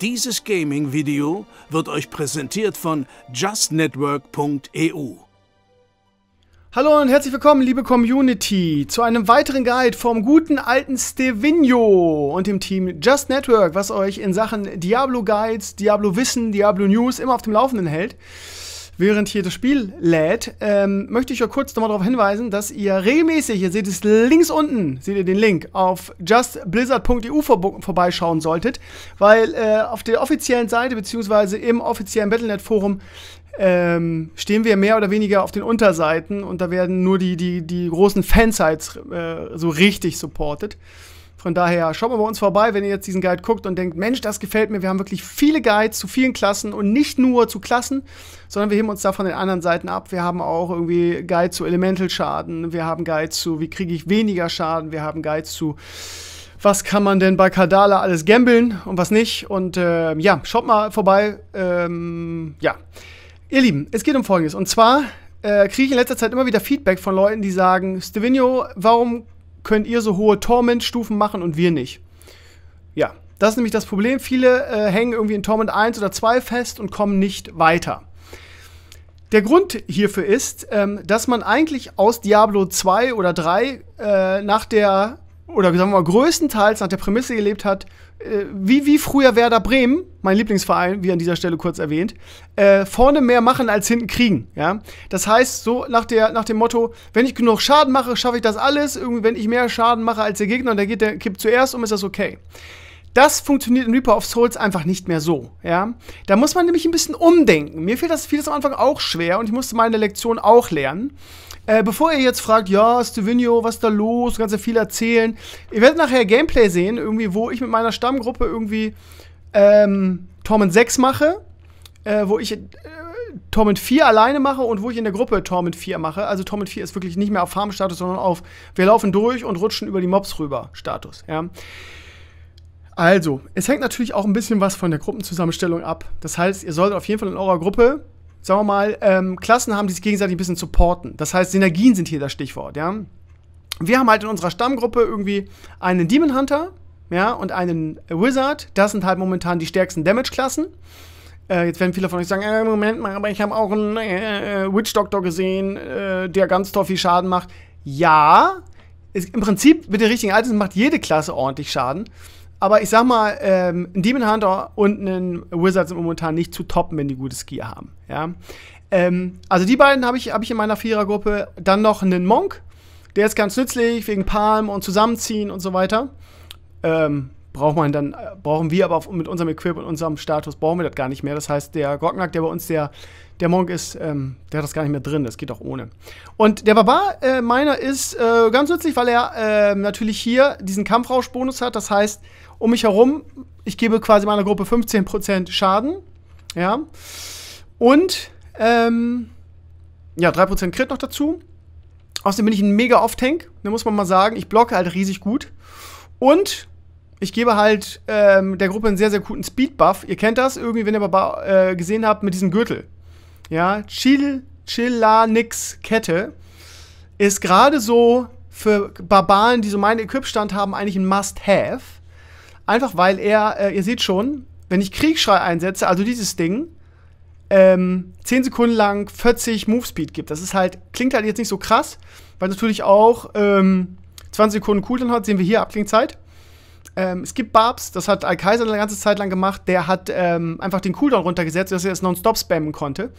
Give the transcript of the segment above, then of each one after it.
Dieses Gaming-Video wird euch präsentiert von justnetwork.eu. Hallo und herzlich willkommen, liebe Community, zu einem weiteren Guide vom guten alten Stevino und dem Team Just Network, was euch in Sachen Diablo Guides, Diablo Wissen, Diablo News immer auf dem Laufenden hält während hier das Spiel lädt, ähm, möchte ich euch kurz nochmal darauf hinweisen, dass ihr regelmäßig, ihr seht es links unten, seht ihr den Link, auf justblizzard.eu vorbeischauen solltet, weil äh, auf der offiziellen Seite beziehungsweise im offiziellen Battlenet-Forum ähm, stehen wir mehr oder weniger auf den Unterseiten und da werden nur die, die, die großen Fansites äh, so richtig supportet. Von daher schaut mal bei uns vorbei, wenn ihr jetzt diesen Guide guckt und denkt, Mensch, das gefällt mir. Wir haben wirklich viele Guides zu vielen Klassen und nicht nur zu Klassen, sondern wir heben uns da von den anderen Seiten ab. Wir haben auch irgendwie Guides zu Elemental-Schaden, wir haben Guides zu, wie kriege ich weniger Schaden, wir haben Guides zu was kann man denn bei Kadala alles gambeln und was nicht. Und äh, ja, schaut mal vorbei. Ähm, ja. Ihr Lieben, es geht um Folgendes. Und zwar äh, kriege ich in letzter Zeit immer wieder Feedback von Leuten, die sagen, Stevenio, warum könnt ihr so hohe Torment-Stufen machen und wir nicht. Ja, das ist nämlich das Problem. Viele äh, hängen irgendwie in Torment 1 oder 2 fest und kommen nicht weiter. Der Grund hierfür ist, ähm, dass man eigentlich aus Diablo 2 oder 3 äh, nach der oder sagen wir mal größtenteils nach der Prämisse gelebt hat, äh, wie, wie früher Werder Bremen, mein Lieblingsverein, wie an dieser Stelle kurz erwähnt, äh, vorne mehr machen als hinten kriegen. Ja? Das heißt, so nach, der, nach dem Motto, wenn ich genug Schaden mache, schaffe ich das alles. Irgendwie, wenn ich mehr Schaden mache als der Gegner und der, geht, der kippt zuerst um, ist das okay. Das funktioniert in Reaper of Souls einfach nicht mehr so. Ja? Da muss man nämlich ein bisschen umdenken. Mir fiel das vieles am Anfang auch schwer und ich musste meine Lektion auch lernen. Äh, bevor ihr jetzt fragt, ja, Stevenio, was ist da los? Ganz viel erzählen. Ihr werdet nachher Gameplay sehen, irgendwie, wo ich mit meiner Stammgruppe irgendwie ähm, Torment 6 mache, äh, wo ich äh, Torment 4 alleine mache und wo ich in der Gruppe Torment 4 mache. Also Torment 4 ist wirklich nicht mehr auf Farmstatus, sondern auf wir laufen durch und rutschen über die Mobs rüber Status. Ja. Also, es hängt natürlich auch ein bisschen was von der Gruppenzusammenstellung ab. Das heißt, ihr solltet auf jeden Fall in eurer Gruppe, sagen wir mal, ähm, Klassen haben, die sich gegenseitig ein bisschen supporten. Das heißt, Synergien sind hier das Stichwort, ja. Wir haben halt in unserer Stammgruppe irgendwie einen Demon Hunter, ja, und einen Wizard. Das sind halt momentan die stärksten Damage-Klassen. Äh, jetzt werden viele von euch sagen, äh, Moment mal, aber ich habe auch einen äh, äh Witch Doctor gesehen, äh, der ganz toll viel Schaden macht. Ja, ist, im Prinzip mit den richtigen Items macht jede Klasse ordentlich Schaden. Aber ich sag mal, ähm, ein Demon Hunter und ein Wizard sind momentan nicht zu toppen, wenn die gutes Gear haben. Ja? Ähm, also die beiden habe ich, hab ich in meiner Vierergruppe. Dann noch einen Monk. Der ist ganz nützlich wegen Palm und Zusammenziehen und so weiter. Ähm, braucht man dann, äh, brauchen wir aber mit unserem Equip und unserem Status brauchen wir das gar nicht mehr. Das heißt, der Gorknack, der bei uns der, der Monk ist, ähm, der hat das gar nicht mehr drin. Das geht auch ohne. Und der Barbar äh, meiner ist äh, ganz nützlich, weil er äh, natürlich hier diesen Kampfrauschbonus hat. Das heißt, um mich herum, ich gebe quasi meiner Gruppe 15% Schaden. Ja. Und ähm, ja, 3% Crit noch dazu. Außerdem bin ich ein mega Off-Tank, da muss man mal sagen. Ich blocke halt riesig gut. Und ich gebe halt ähm, der Gruppe einen sehr, sehr guten Speed-Buff. Ihr kennt das irgendwie, wenn ihr mal äh, gesehen habt, mit diesem Gürtel. Ja, Chill, Chillanix Kette ist gerade so für Barbaren, die so meinen Equip-Stand haben, eigentlich ein Must-Have. Einfach weil er, äh, ihr seht schon, wenn ich Kriegsschrei einsetze, also dieses Ding, ähm, 10 Sekunden lang 40 Move-Speed gibt. Das ist halt, klingt halt jetzt nicht so krass, weil natürlich auch ähm, 20 Sekunden Cooldown hat, sehen wir hier Abklingzeit. Ähm, es gibt Barbs, das hat Al-Kaiser eine ganze Zeit lang gemacht, der hat ähm, einfach den Cooldown runtergesetzt, dass er es nonstop spammen konnte.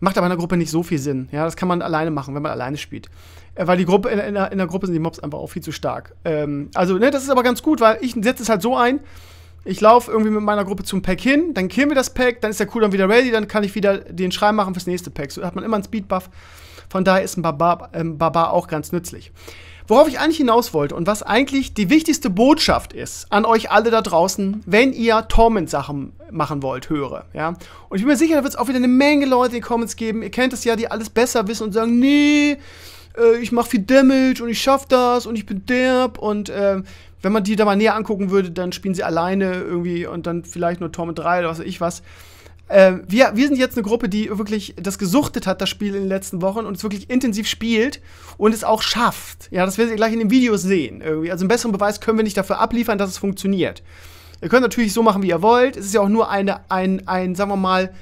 Macht aber in der Gruppe nicht so viel Sinn. Ja, das kann man alleine machen, wenn man alleine spielt. Äh, weil die Gruppe, in, in, in, der, Gruppe sind die Mobs einfach auch viel zu stark. Ähm, also, ne, das ist aber ganz gut, weil ich setze es halt so ein, ich laufe irgendwie mit meiner Gruppe zum Pack hin, dann killen wir das Pack, dann ist der Cooldown wieder ready, dann kann ich wieder den Schrei machen fürs nächste Pack. So hat man immer einen Speedbuff. Von daher ist ein Barbar, ähm, Barbar auch ganz nützlich. Worauf ich eigentlich hinaus wollte und was eigentlich die wichtigste Botschaft ist an euch alle da draußen, wenn ihr Torment-Sachen machen wollt, höre. Ja? Und ich bin mir sicher, da wird es auch wieder eine Menge Leute in den Comments geben. Ihr kennt es ja, die alles besser wissen und sagen, nee, äh, ich mache viel Damage und ich schaff das und ich bin derb. Und äh, wenn man die da mal näher angucken würde, dann spielen sie alleine irgendwie und dann vielleicht nur Torment 3 oder was weiß ich was äh, wir, wir sind jetzt eine Gruppe, die wirklich das gesuchtet hat, das Spiel in den letzten Wochen und es wirklich intensiv spielt und es auch schafft. Ja, das werdet ihr gleich in den Videos sehen. Irgendwie. Also einen besseren Beweis können wir nicht dafür abliefern, dass es funktioniert. Ihr könnt natürlich so machen, wie ihr wollt. Es ist ja auch nur eine, ein, ein, sagen wir mal,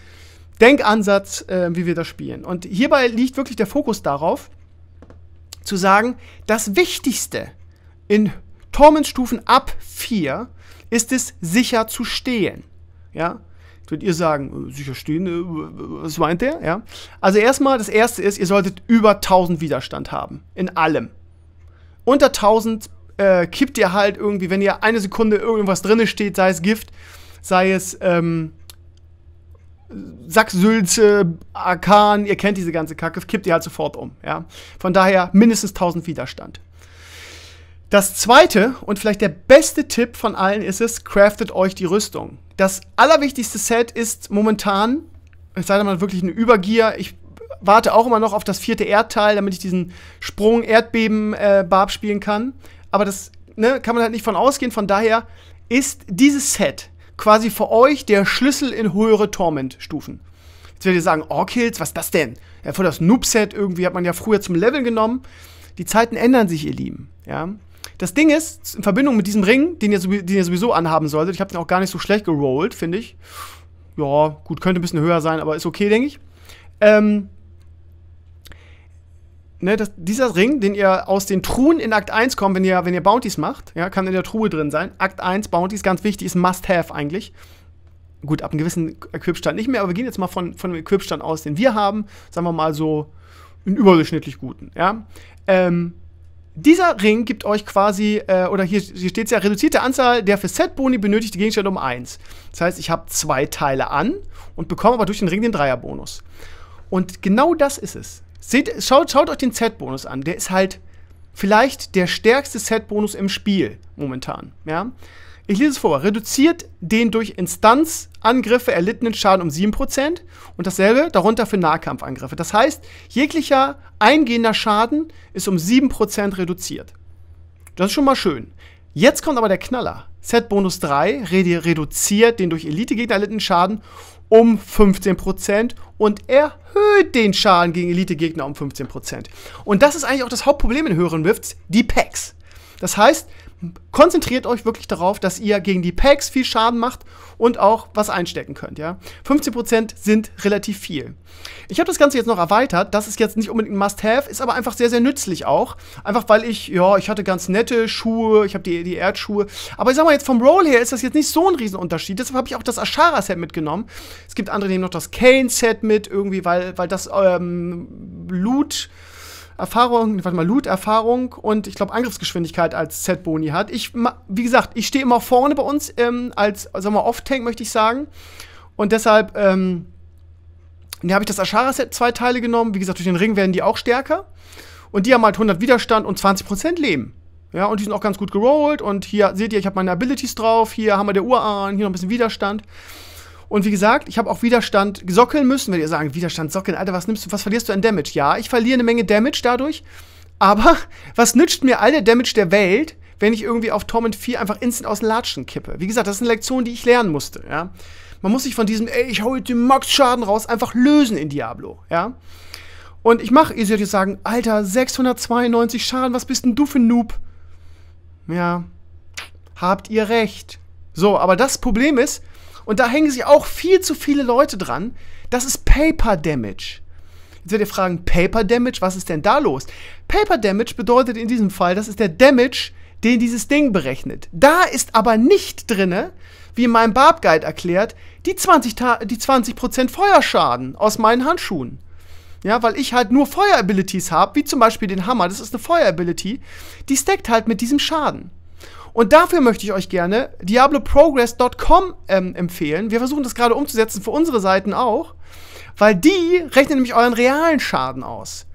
Denkansatz, äh, wie wir das spielen. Und hierbei liegt wirklich der Fokus darauf, zu sagen, das Wichtigste in Tormentstufen ab 4 ist es, sicher zu stehen. Ja, Könnt ihr sagen, äh, sicher stehen, äh, was meint der? Ja? Also erstmal, das erste ist, ihr solltet über 1000 Widerstand haben. In allem. Unter 1000 äh, kippt ihr halt irgendwie, wenn ihr eine Sekunde irgendwas drinne steht, sei es Gift, sei es ähm, Sacksülze, Arkan, ihr kennt diese ganze Kacke, kippt ihr halt sofort um. Ja? Von daher mindestens 1000 Widerstand. Das zweite und vielleicht der beste Tipp von allen ist es, craftet euch die Rüstung. Das allerwichtigste Set ist momentan, es sei denn, mal wirklich eine Übergier. Ich warte auch immer noch auf das vierte Erdteil, damit ich diesen Sprung Erdbeben-Barb äh, spielen kann. Aber das ne, kann man halt nicht von ausgehen. Von daher ist dieses Set quasi für euch der Schlüssel in höhere Torment-Stufen. Jetzt werdet ihr sagen, Orkills, oh, was ist das denn? Ja, vor das Noob-Set irgendwie hat man ja früher zum Leveln genommen. Die Zeiten ändern sich, ihr Lieben. Ja. Das Ding ist, in Verbindung mit diesem Ring, den ihr, den ihr sowieso anhaben solltet, ich habe den auch gar nicht so schlecht gerollt, finde ich. Ja, gut, könnte ein bisschen höher sein, aber ist okay, denke ich. Ähm, ne, das, dieser Ring, den ihr aus den Truhen in Akt 1 kommt, wenn ihr, wenn ihr Bounties macht, ja, kann in der Truhe drin sein. Akt 1 Bounties, ganz wichtig, ist Must-Have eigentlich gut, ab einem gewissen Equipstand nicht mehr, aber wir gehen jetzt mal von, von dem Equipstand aus, den wir haben, sagen wir mal so einen überdurchschnittlich guten, ja. Ähm, dieser Ring gibt euch quasi, äh, oder hier, hier steht es ja, reduzierte Anzahl der für Setboni benötigte Gegenstände um 1. Das heißt, ich habe zwei Teile an und bekomme aber durch den Ring den Dreierbonus. Und genau das ist es. Seht, schaut, schaut euch den Set-Bonus an. Der ist halt vielleicht der stärkste Set-Bonus im Spiel momentan. Ja? ich lese es vor, reduziert den durch Instanzangriffe erlittenen Schaden um 7% und dasselbe darunter für Nahkampfangriffe. Das heißt, jeglicher eingehender Schaden ist um 7% reduziert. Das ist schon mal schön. Jetzt kommt aber der Knaller. Set-Bonus 3 reduziert den durch Elite-Gegner erlittenen Schaden um 15% und erhöht den Schaden gegen Elite-Gegner um 15%. Und das ist eigentlich auch das Hauptproblem in höheren Rifts, die Packs. Das heißt, konzentriert euch wirklich darauf, dass ihr gegen die Packs viel Schaden macht und auch was einstecken könnt, ja. 15% sind relativ viel. Ich habe das Ganze jetzt noch erweitert, das ist jetzt nicht unbedingt ein Must-Have, ist aber einfach sehr, sehr nützlich auch. Einfach weil ich, ja, ich hatte ganz nette Schuhe, ich habe die, die Erdschuhe, aber ich sag mal jetzt vom Roll her ist das jetzt nicht so ein Riesenunterschied, deshalb habe ich auch das Ashara-Set mitgenommen. Es gibt andere, die nehmen noch das Kane-Set mit, irgendwie, weil, weil das ähm, Loot Erfahrung, warte mal, Loot, Erfahrung und ich glaube Angriffsgeschwindigkeit als Z-Boni hat. Ich, wie gesagt, ich stehe immer vorne bei uns ähm, als, sagen wir, Off-Tank, möchte ich sagen. Und deshalb, ähm, ne, habe ich das Ashara-Set zwei Teile genommen. Wie gesagt, durch den Ring werden die auch stärker. Und die haben halt 100 Widerstand und 20% Leben. Ja, und die sind auch ganz gut gerollt. Und hier seht ihr, ich habe meine Abilities drauf. Hier haben wir der Uran, hier noch ein bisschen Widerstand. Und wie gesagt, ich habe auch Widerstand sockeln müssen, wenn ihr sagen, Widerstand sockeln, Alter, was nimmst du, was verlierst du an Damage? Ja, ich verliere eine Menge Damage dadurch, aber was nützt mir all der Damage der Welt, wenn ich irgendwie auf Torment 4 einfach instant aus dem Latschen kippe? Wie gesagt, das ist eine Lektion, die ich lernen musste, ja. Man muss sich von diesem, ey, ich hau jetzt den Max-Schaden raus, einfach lösen in Diablo, ja. Und ich mache, ihr solltet jetzt sagen, Alter, 692 Schaden, was bist denn du für ein Noob? Ja, habt ihr recht. So, aber das Problem ist, und da hängen sich auch viel zu viele Leute dran. Das ist Paper Damage. Jetzt werdet ihr fragen, Paper Damage, was ist denn da los? Paper Damage bedeutet in diesem Fall, das ist der Damage, den dieses Ding berechnet. Da ist aber nicht drinne, wie in meinem Barb Guide erklärt, die 20, Ta die 20 Feuerschaden aus meinen Handschuhen. Ja, weil ich halt nur Feuer-Abilities habe, wie zum Beispiel den Hammer, das ist eine Feuer-Ability, die stackt halt mit diesem Schaden. Und dafür möchte ich euch gerne diabloprogress.com ähm, empfehlen. Wir versuchen das gerade umzusetzen für unsere Seiten auch, weil die rechnen nämlich euren realen Schaden aus.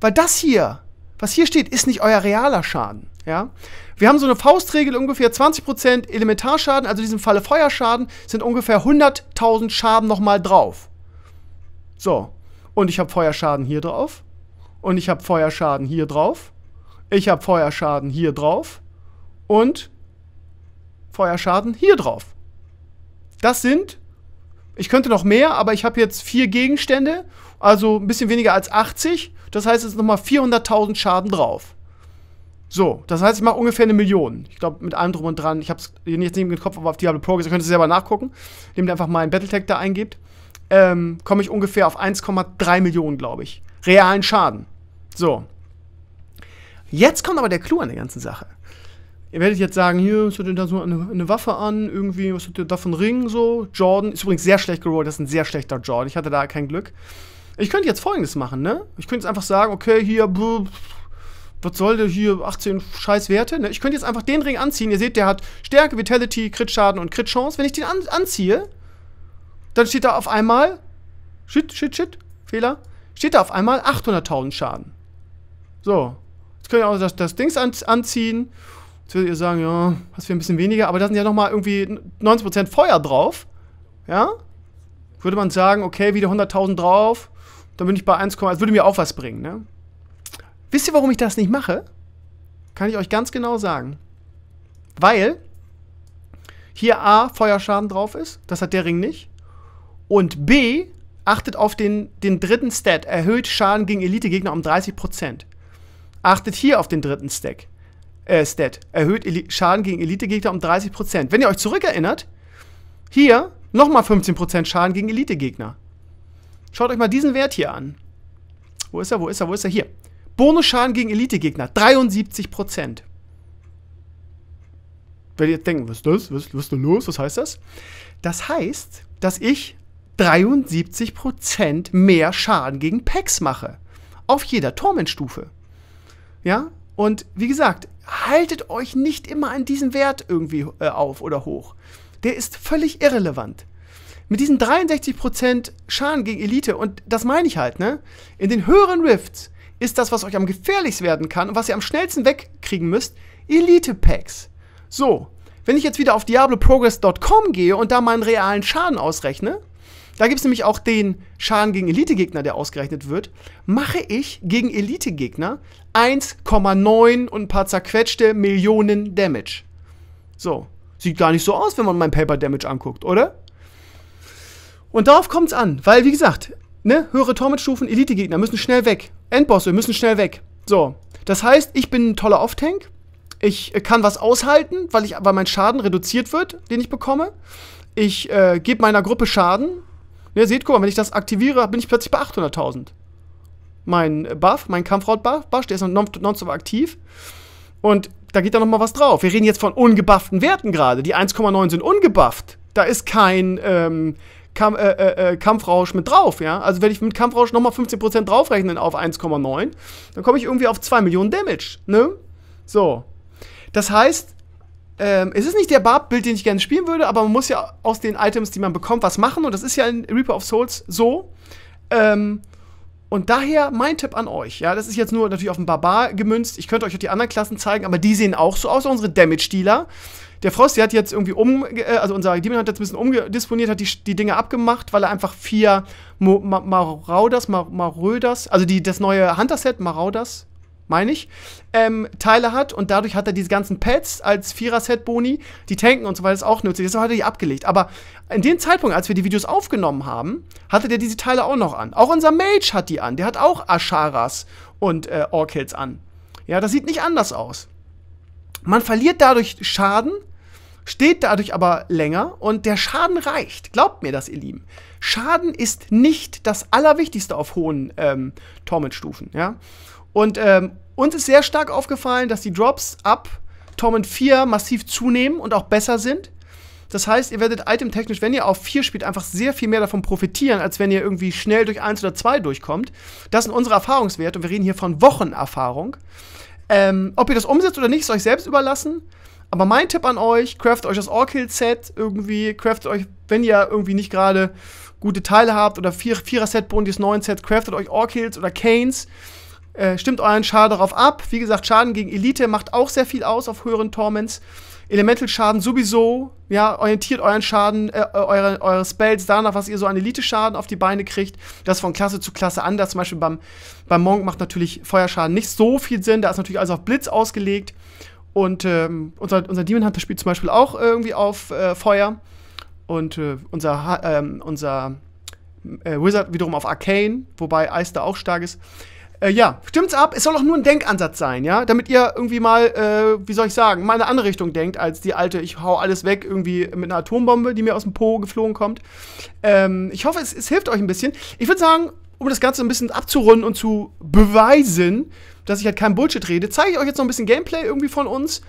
Weil das hier, was hier steht, ist nicht euer realer Schaden. Ja? Wir haben so eine Faustregel, ungefähr 20% Elementarschaden, also in diesem Falle Feuerschaden, sind ungefähr 100.000 Schaden nochmal drauf. So, und ich habe Feuerschaden hier drauf. Und ich habe Feuerschaden hier drauf. Ich habe Feuerschaden hier drauf und Feuerschaden hier drauf. Das sind, ich könnte noch mehr, aber ich habe jetzt vier Gegenstände, also ein bisschen weniger als 80. Das heißt, es ist nochmal 400.000 Schaden drauf. So, das heißt, ich mache ungefähr eine Million. Ich glaube, mit allem drum und dran. Ich habe es jetzt nicht im Kopf, aber auf Diablo Pro ihr könnt es selber nachgucken, indem ihr einfach mal einen Battletech da eingibt. Ähm, komme ich ungefähr auf 1,3 Millionen, glaube ich. Realen Schaden. So. Jetzt kommt aber der Clou an der ganzen Sache. Ihr werdet jetzt sagen, hier, was hat denn da so eine, eine, Waffe an? Irgendwie, was hat denn da für einen Ring so? Jordan ist übrigens sehr schlecht gerollt, das ist ein sehr schlechter Jordan. Ich hatte da kein Glück. Ich könnte jetzt folgendes machen, ne? Ich könnte jetzt einfach sagen, okay, hier, buh, was soll der hier 18 scheiß Werte? Ne? Ich könnte jetzt einfach den Ring anziehen. Ihr seht, der hat Stärke, Vitality, Crit-Schaden und Crit-Chance. Wenn ich den an anziehe, dann steht da auf einmal, shit, shit, shit, Fehler, steht da auf einmal 800.000 Schaden. So, jetzt könnt ihr auch das, das Dings an anziehen Jetzt würdet ihr sagen, ja, hast wir ein bisschen weniger, aber da sind ja nochmal irgendwie 90% Feuer drauf. Ja? Würde man sagen, okay, wieder 100.000 drauf, dann bin ich bei 1, das würde mir auch was bringen, ne? Wisst ihr, warum ich das nicht mache? Kann ich euch ganz genau sagen. Weil hier A, Feuerschaden drauf ist, das hat der Ring nicht. Und B, achtet auf den, den dritten Stat, erhöht Schaden gegen Elite-Gegner um 30%. Achtet hier auf den dritten Stack äh, Stat. Erhöht Eli Schaden gegen Elite-Gegner um 30%. Wenn ihr euch zurückerinnert, hier nochmal 15% Schaden gegen Elite-Gegner. Schaut euch mal diesen Wert hier an. Wo ist er, wo ist er, wo ist er? Hier. Bonusschaden gegen Elite-Gegner, 73%. Wenn ihr jetzt denken, was ist das? Was, was ist denn los? Was heißt das? Das heißt, dass ich 73% mehr Schaden gegen Packs mache. Auf jeder Torment-Stufe. Ja? Und wie gesagt, haltet euch nicht immer an diesem Wert irgendwie äh, auf oder hoch. Der ist völlig irrelevant. Mit diesen 63% Schaden gegen Elite, und das meine ich halt, ne? In den höheren Rifts ist das, was euch am gefährlichsten werden kann und was ihr am schnellsten wegkriegen müsst, Elite-Packs. So, wenn ich jetzt wieder auf diabloprogress.com gehe und da meinen realen Schaden ausrechne, da gibt es nämlich auch den Schaden gegen Elite-Gegner, der ausgerechnet wird. Mache ich gegen Elite-Gegner 1,9 und ein paar zerquetschte Millionen Damage. So. Sieht gar nicht so aus, wenn man mein Paper Damage anguckt, oder? Und darauf kommt es an, weil, wie gesagt, ne, höhere Torment-Stufen, Elite-Gegner müssen schnell weg. Endbosse müssen schnell weg. So. Das heißt, ich bin ein toller Off-Tank. Ich äh, kann was aushalten, weil, ich, weil mein Schaden reduziert wird, den ich bekomme. Ich äh, gebe meiner Gruppe Schaden, und ne, ihr seht, guck mal, wenn ich das aktiviere, bin ich plötzlich bei 800.000. Mein Buff, mein Kampfraut-Buff, der ist nonstop aktiv. Und da geht da nochmal was drauf. Wir reden jetzt von ungebufften Werten gerade. Die 1,9 sind ungebufft. Da ist kein ähm, Kamp äh, äh, äh, Kampfrausch mit drauf, ja. Also wenn ich mit Kampfrausch nochmal 15% draufrechnen auf 1,9, dann komme ich irgendwie auf 2 Millionen Damage, ne? So. Das heißt, ähm, es ist nicht der Barb-Bild, den ich gerne spielen würde, aber man muss ja aus den Items, die man bekommt, was machen. Und das ist ja in Reaper of Souls so. Ähm, und daher mein Tipp an euch. Ja, das ist jetzt nur natürlich auf den Barbar gemünzt. Ich könnte euch auch die anderen Klassen zeigen, aber die sehen auch so aus, unsere Damage-Dealer. Der Frost, der hat jetzt irgendwie um, äh, also unser Demon hat jetzt ein bisschen umdisponiert, hat die, die Dinge abgemacht, weil er einfach vier Marauders, Marauders, also die, das neue Hunter-Set, Marauders, meine ich, ähm, Teile hat und dadurch hat er diese ganzen Pets als Vierer-Set-Boni, die tanken und so weiter, ist auch nützlich. Deshalb hat er die abgelegt. Aber in dem Zeitpunkt, als wir die Videos aufgenommen haben, hatte der diese Teile auch noch an. Auch unser Mage hat die an. Der hat auch Asharas und äh, Orchids an. Ja, das sieht nicht anders aus. Man verliert dadurch Schaden, steht dadurch aber länger und der Schaden reicht. Glaubt mir das, ihr Lieben. Schaden ist nicht das Allerwichtigste auf hohen ähm, Torment-Stufen, ja. Und ähm, uns ist sehr stark aufgefallen, dass die Drops ab Torment 4 massiv zunehmen und auch besser sind. Das heißt, ihr werdet itemtechnisch, wenn ihr auf 4 spielt, einfach sehr viel mehr davon profitieren, als wenn ihr irgendwie schnell durch 1 oder 2 durchkommt. Das sind unsere Erfahrungswerte und wir reden hier von Wochenerfahrung. Ähm, ob ihr das umsetzt oder nicht, ist euch selbst überlassen. Aber mein Tipp an euch, craftet euch das Orkill-Set irgendwie, craftet euch, wenn ihr irgendwie nicht gerade gute Teile habt oder 4 er set Bondis 9-Set, craftet euch Orkills oder Canes äh, stimmt euren Schaden darauf ab. Wie gesagt, Schaden gegen Elite macht auch sehr viel aus auf höheren Torments. Elemental-Schaden sowieso. Ja, orientiert euren Schaden, äh, eure, eure Spells danach, was ihr so an Elite-Schaden auf die Beine kriegt. Das von Klasse zu Klasse anders. Zum Beispiel beim, beim Monk macht natürlich Feuerschaden nicht so viel Sinn. Da ist natürlich alles auf Blitz ausgelegt. Und ähm, unser, unser Demon Hunter spielt zum Beispiel auch irgendwie auf äh, Feuer. Und äh, unser, ähm, unser äh, Wizard wiederum auf Arcane, wobei Eis da auch stark ist. Äh, ja, stimmt's ab. Es soll auch nur ein Denkansatz sein, ja? Damit ihr irgendwie mal, äh, wie soll ich sagen, mal in eine andere Richtung denkt, als die alte, ich hau alles weg, irgendwie mit einer Atombombe, die mir aus dem Po geflogen kommt. Ähm, ich hoffe, es, es hilft euch ein bisschen. Ich würde sagen, um das Ganze ein bisschen abzurunden und zu beweisen, dass ich halt kein Bullshit rede, zeige ich euch jetzt noch ein bisschen Gameplay irgendwie von uns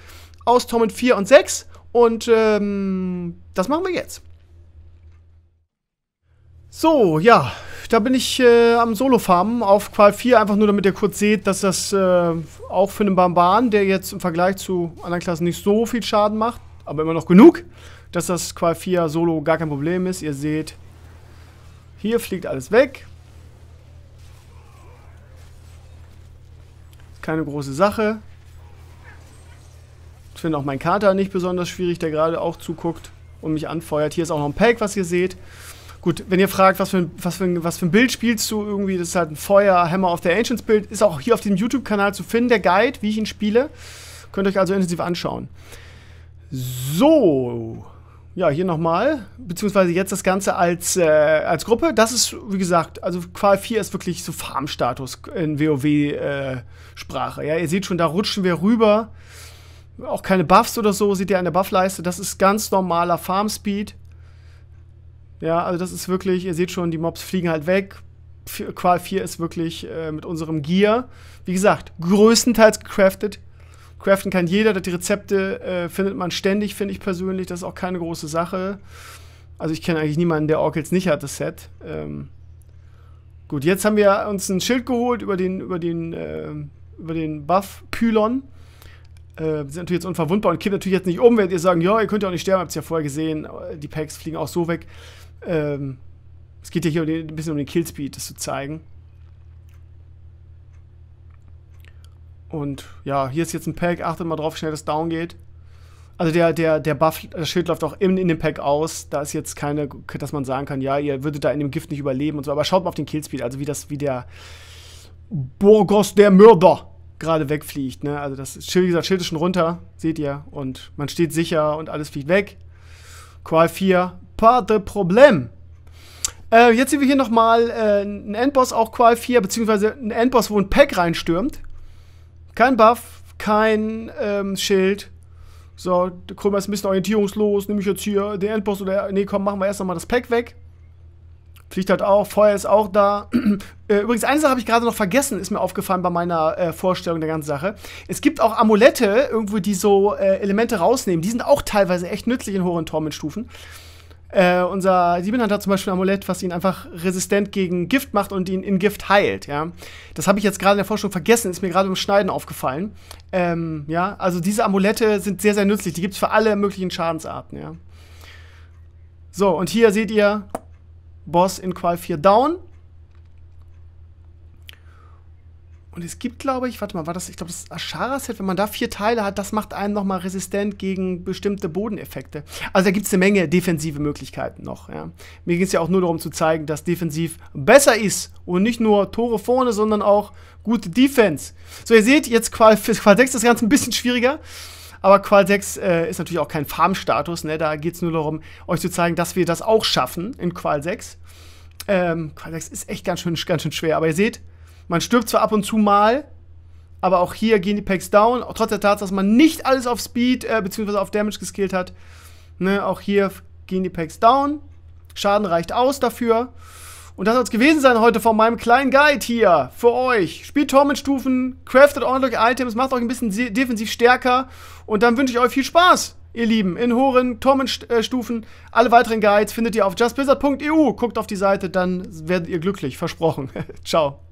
aus Tom und 4 und 6. Und ähm, das machen wir jetzt. So, ja, da bin ich äh, am Solo-Farmen auf Qual 4, einfach nur damit ihr kurz seht, dass das äh, auch für einen Barbaren, der jetzt im Vergleich zu anderen Klassen nicht so viel Schaden macht, aber immer noch genug, dass das Qual 4 Solo gar kein Problem ist. Ihr seht, hier fliegt alles weg. Keine große Sache. Ich finde auch meinen Kater nicht besonders schwierig, der gerade auch zuguckt und mich anfeuert. Hier ist auch noch ein Pack, was ihr seht. Gut, wenn ihr fragt, was für, ein, was, für ein, was für ein Bild spielst du irgendwie, das ist halt ein Feuer, Hammer of the Ancients Bild, ist auch hier auf dem YouTube-Kanal zu finden, der Guide, wie ich ihn spiele. Könnt ihr euch also intensiv anschauen. So, ja, hier nochmal, beziehungsweise jetzt das Ganze als, äh, als Gruppe. Das ist, wie gesagt, also Qual 4 ist wirklich so Farmstatus in WoW-Sprache. Äh, ja, ihr seht schon, da rutschen wir rüber. Auch keine Buffs oder so, seht ihr an der Buffleiste. Das ist ganz normaler Farm-Speed. Ja, also das ist wirklich, ihr seht schon, die Mobs fliegen halt weg. Qual 4 ist wirklich äh, mit unserem Gear, wie gesagt, größtenteils gecraftet. Craften kann jeder, die Rezepte äh, findet man ständig, finde ich persönlich. Das ist auch keine große Sache. Also ich kenne eigentlich niemanden, der Orkels nicht hat, das Set. Ähm, gut, jetzt haben wir uns ein Schild geholt über den, über den, äh, über den Buff Pylon. Äh, sind natürlich jetzt unverwundbar und kippt natürlich jetzt nicht um, wenn ihr sagen, ja, ihr könnt ja auch nicht sterben, habt ihr ja vorher gesehen, äh, die Packs fliegen auch so weg. Ähm, es geht ja hier ein bisschen um den Killspeed, das zu zeigen. Und ja, hier ist jetzt ein Pack. Achtet mal drauf, wie schnell das down geht. Also der, der, der Buff, das Schild läuft auch in, in dem Pack aus. Da ist jetzt keine, dass man sagen kann, ja, ihr würdet da in dem Gift nicht überleben und so. Aber schaut mal auf den Killspeed, also wie das, wie der Burgos der Mörder gerade wegfliegt. Ne? Also das Schild, wie gesagt, Schild ist schon runter, seht ihr. Und man steht sicher und alles fliegt weg. Qual 4, pas de problème. Äh, jetzt sehen wir hier nochmal äh, einen Endboss, auch Qual 4, beziehungsweise einen Endboss, wo ein Pack reinstürmt. Kein Buff, kein ähm, Schild. So, der Krömer ist ein bisschen orientierungslos. Nehme ich jetzt hier den Endboss oder. Ne, komm, machen wir erst nochmal das Pack weg. Fliegt halt auch, Feuer ist auch da. äh, übrigens, eine Sache habe ich gerade noch vergessen, ist mir aufgefallen bei meiner äh, Vorstellung der ganzen Sache. Es gibt auch Amulette, irgendwo, die so äh, Elemente rausnehmen. Die sind auch teilweise echt nützlich in hohen Tormentstufen. stufen äh, unser Sieben hat da zum Beispiel ein Amulett, was ihn einfach resistent gegen Gift macht und ihn in Gift heilt, ja. Das habe ich jetzt gerade in der Forschung vergessen, ist mir gerade beim Schneiden aufgefallen. Ähm, ja, also diese Amulette sind sehr, sehr nützlich. Die gibt es für alle möglichen Schadensarten, ja. So, und hier seht ihr Boss in Qual 4 down. Und es gibt, glaube ich, warte mal, war das, ich glaube, das Ashara-Set, wenn man da vier Teile hat, das macht einen nochmal resistent gegen bestimmte Bodeneffekte. Also da gibt es eine Menge defensive Möglichkeiten noch. Ja. Mir ging es ja auch nur darum zu zeigen, dass defensiv besser ist und nicht nur Tore vorne, sondern auch gute Defense. So, ihr seht, jetzt Qual, für Qual 6 ist das Ganze ein bisschen schwieriger. Aber Qual 6 äh, ist natürlich auch kein Farmstatus. Ne? Da geht es nur darum, euch zu zeigen, dass wir das auch schaffen in Qual 6. Ähm, Qual 6 ist echt ganz schön, ganz schön schwer. Aber ihr seht, man stirbt zwar ab und zu mal, aber auch hier gehen die Packs down. Trotz der Tatsache, dass man nicht alles auf Speed äh, bzw. auf Damage geskillt hat. Ne, auch hier gehen die Packs down. Schaden reicht aus dafür. Und das soll es gewesen sein heute von meinem kleinen Guide hier für euch. Spielt Tor Stufen, craftet ordentlich Items, macht euch ein bisschen defensiv stärker. Und dann wünsche ich euch viel Spaß, ihr Lieben, in hohen Torment-Stufen. Alle weiteren Guides findet ihr auf justblizzard.eu. Guckt auf die Seite, dann werdet ihr glücklich, versprochen. Ciao.